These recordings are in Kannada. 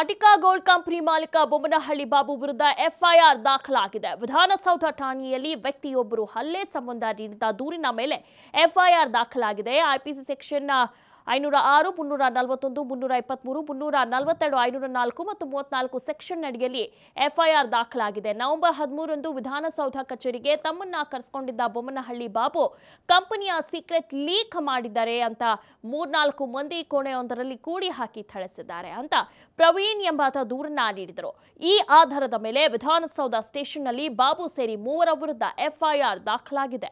ಅಟಿಕಾ ಗೋಲ್ಡ್ ಕಂಪನಿ ಮಾಲೀಕ ಬೊಮ್ಮನಹಳ್ಳಿ ಬಾಬು ವಿರುದ್ಧ ಎಫ್ಐಆರ್ ದಾಖಲಾಗಿದೆ ವಿಧಾನಸೌಧ ಠಾಣೆಯಲ್ಲಿ ವ್ಯಕ್ತಿಯೊಬ್ಬರು ಹಲ್ಲೆ ಸಂಬಂಧ ನೀಡಿದ ದೂರಿನ ಮೇಲೆ ಎಫ್ಐಆರ್ ದಾಖಲಾಗಿದೆ ಐಪಿಸಿ ಸೆಕ್ಷನ್ ಐನೂರ ಆರು ಮುನ್ನೂರ ನಲವತ್ತೊಂದು ಮುನ್ನೂರ ಇಪ್ಪತ್ಮೂರು ಮುನ್ನೂರ ನಲವತ್ತೆರಡು ಐನೂರ ನಾಲ್ಕು ಮತ್ತು ಮೂವತ್ನಾಲ್ಕು ಸೆಕ್ಷನ್ ಅಡಿಯಲ್ಲಿ ಎಫ್ಐಆರ್ ದಾಖಲಾಗಿದೆ ನವೆಂಬರ್ ಹದಿಮೂರಂದು ವಿಧಾನಸೌಧ ಕಚೇರಿಗೆ ತಮ್ಮನ್ನ ಕರೆಸಿಕೊಂಡಿದ್ದ ಬೊಮ್ಮನಹಳ್ಳಿ ಬಾಬು ಕಂಪನಿಯ ಸೀಕ್ರೆಟ್ ಲೀಕ್ ಮಾಡಿದ್ದಾರೆ ಅಂತ ಮೂರ್ನಾಲ್ಕು ಮಂದಿ ಕೋಣೆಯೊಂದರಲ್ಲಿ ಕೂಡಿ ಹಾಕಿ ಥಳಿಸಿದ್ದಾರೆ ಅಂತ ಪ್ರವೀಣ್ ಎಂಬಾತ ದೂರನ್ನ ನೀಡಿದರು ಈ ಆಧಾರದ ಮೇಲೆ ವಿಧಾನಸೌಧ ಸ್ಟೇಷನ್ನಲ್ಲಿ ಬಾಬು ಸೇರಿ ಮೂವರ ವಿರುದ್ಧ ಎಫ್ಐಆರ್ ದಾಖಲಾಗಿದೆ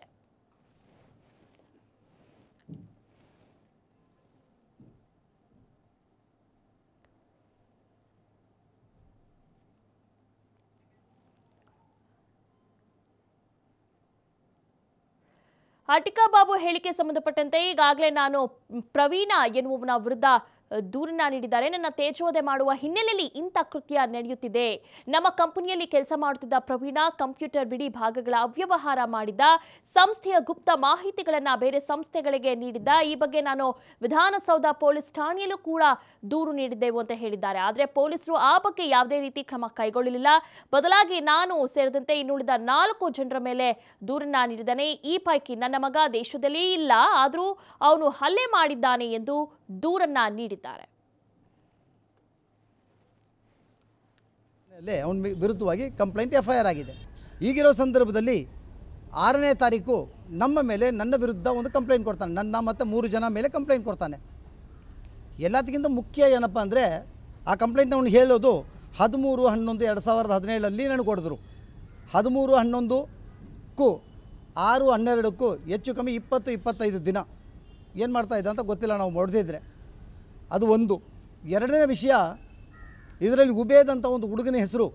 ಅಟಿಕಾ ಬಾಬು ಹೇಳಿಕೆ ಸಂಬಂಧಪಟ್ಟಂತೆ ಈಗಾಗಲೇ ನಾನು ಪ್ರವೀಣ ಎನ್ನುವವನ ವಿರುದ್ಧ ದೂರನ್ನ ನೀಡಿದ್ದಾರೆ ನನ್ನ ತೇಜೋದೆ ಮಾಡುವ ಹಿನ್ನೆಲೆಯಲ್ಲಿ ಇಂಥ ಕೃತ್ಯ ನಡೆಯುತ್ತಿದೆ ನಮ್ಮ ಕಂಪನಿಯಲ್ಲಿ ಕೆಲಸ ಮಾಡುತ್ತಿದ್ದ ಪ್ರವೀಣ ಕಂಪ್ಯೂಟರ್ ಬಿಡಿ ಭಾಗಗಳ ಅವ್ಯವಹಾರ ಮಾಡಿದ ಸಂಸ್ಥೆಯ ಗುಪ್ತ ಮಾಹಿತಿಗಳನ್ನು ಬೇರೆ ಸಂಸ್ಥೆಗಳಿಗೆ ನೀಡಿದ್ದ ಈ ಬಗ್ಗೆ ನಾನು ವಿಧಾನಸೌಧ ಪೊಲೀಸ್ ಠಾಣೆಯಲ್ಲೂ ಕೂಡ ದೂರು ನೀಡಿದ್ದೆವು ಅಂತ ಹೇಳಿದ್ದಾರೆ ಆದರೆ ಪೊಲೀಸರು ಆ ಬಗ್ಗೆ ಯಾವುದೇ ರೀತಿ ಕ್ರಮ ಕೈಗೊಳ್ಳಲಿಲ್ಲ ಬದಲಾಗಿ ನಾನು ಸೇರಿದಂತೆ ಇನ್ನುಳಿದ ನಾಲ್ಕು ಜನರ ಮೇಲೆ ದೂರನ್ನ ನೀಡಿದ್ದಾನೆ ಈ ಪೈಕಿ ನನ್ನ ಮಗ ದೇಶದಲ್ಲಿ ಇಲ್ಲ ಆದರೂ ಅವನು ಹಲ್ಲೆ ಮಾಡಿದ್ದಾನೆ ಎಂದು ದೂರನ್ನ ನೀಡಿದ್ದಾರೆ ಅವನ ವಿರುದ್ಧವಾಗಿ ಕಂಪ್ಲೇಂಟ್ ಎಫ್ ಆಗಿದೆ ಈಗಿರೋ ಸಂದರ್ಭದಲ್ಲಿ ಆರನೇ ತಾರೀಕು ನಮ್ಮ ಮೇಲೆ ನನ್ನ ವಿರುದ್ಧ ಒಂದು ಕಂಪ್ಲೇಂಟ್ ಕೊಡ್ತಾನೆ ನನ್ನ ಮತ್ತು ಮೂರು ಜನ ಮೇಲೆ ಕಂಪ್ಲೇಂಟ್ ಕೊಡ್ತಾನೆ ಎಲ್ಲದಕ್ಕಿಂತ ಮುಖ್ಯ ಏನಪ್ಪ ಅಂದರೆ ಆ ಕಂಪ್ಲೇಂಟ್ ಅವನು ಹೇಳೋದು ಹದಿಮೂರು ಹನ್ನೊಂದು ಎರಡು ಸಾವಿರದ ಹದಿನೇಳಲ್ಲಿ ನನಗೆ ಕೊಡಿದ್ರು ಹದಿಮೂರು ಹನ್ನೊಂದಕ್ಕೂ ಆರು ಹನ್ನೆರಡಕ್ಕೂ ಹೆಚ್ಚು ಕಮ್ಮಿ ಇಪ್ಪತ್ತು ಇಪ್ಪತ್ತೈದು ದಿನ ಏನು ಮಾಡ್ತಾ ಇದ್ದ ಅಂತ ಗೊತ್ತಿಲ್ಲ ನಾವು ಹೊಡೆದಿದ್ರೆ ಅದು ಒಂದು ಎರಡನೇ ವಿಷಯ ಇದರಲ್ಲಿ ಉಬೇದ್ ಒಂದು ಹುಡುಗನ ಹೆಸರು